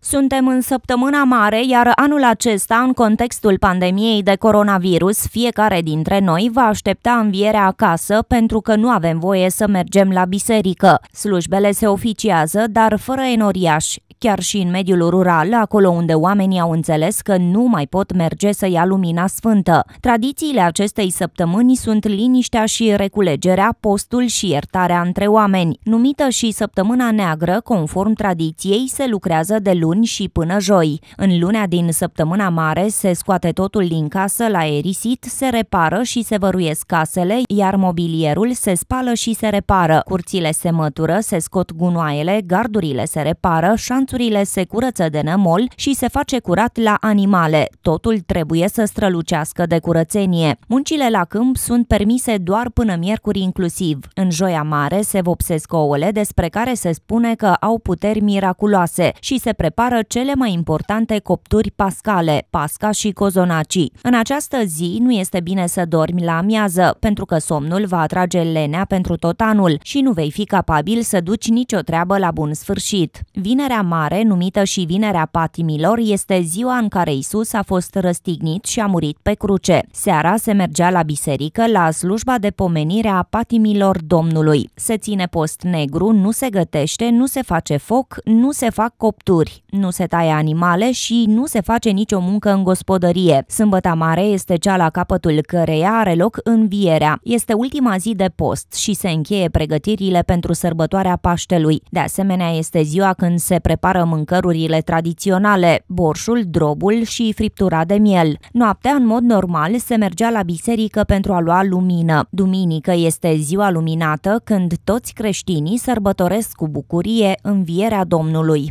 Suntem în săptămâna mare, iar anul acesta, în contextul pandemiei de coronavirus, fiecare dintre noi va aștepta învierea acasă pentru că nu avem voie să mergem la biserică. Slujbele se oficiază, dar fără enoriași chiar și în mediul rural, acolo unde oamenii au înțeles că nu mai pot merge să ia lumina sfântă. Tradițiile acestei săptămâni sunt liniștea și reculegerea, postul și iertarea între oameni. Numită și săptămâna neagră, conform tradiției, se lucrează de luni și până joi. În lunea din săptămâna mare se scoate totul din casă la erisit, se repară și se văruiesc casele, iar mobilierul se spală și se repară. Curțile se mătură, se scot gunoaiele, gardurile se repară, șant lanțurile se curăță de nămol și se face curat la animale. Totul trebuie să strălucească de curățenie. Muncile la câmp sunt permise doar până miercuri inclusiv. În joia mare se vopsesc ouăle despre care se spune că au puteri miraculoase și se prepară cele mai importante copturi pascale, pasca și cozonacii. În această zi nu este bine să dormi la amiază, pentru că somnul va atrage lenea pentru tot anul și nu vei fi capabil să duci nicio treabă la bun sfârșit. Vinerea mare mare, numită și Vinerea Patimilor, este ziua în care Isus a fost răstignit și a murit pe cruce. Seara se mergea la biserică la slujba de pomenire a patimilor Domnului. Se ține post negru, nu se gătește, nu se face foc, nu se fac copturi, nu se taie animale și nu se face nicio muncă în gospodărie. Sâmbăta mare este cea la capătul căreia are loc învierea. Este ultima zi de post și se încheie pregătirile pentru sărbătoarea Paștelui. De asemenea, este ziua când se prepară apară mâncărurile tradiționale, borșul, drobul și friptura de miel. Noaptea, în mod normal, se mergea la biserică pentru a lua lumină. Duminică este ziua luminată când toți creștinii sărbătoresc cu bucurie învierea Domnului.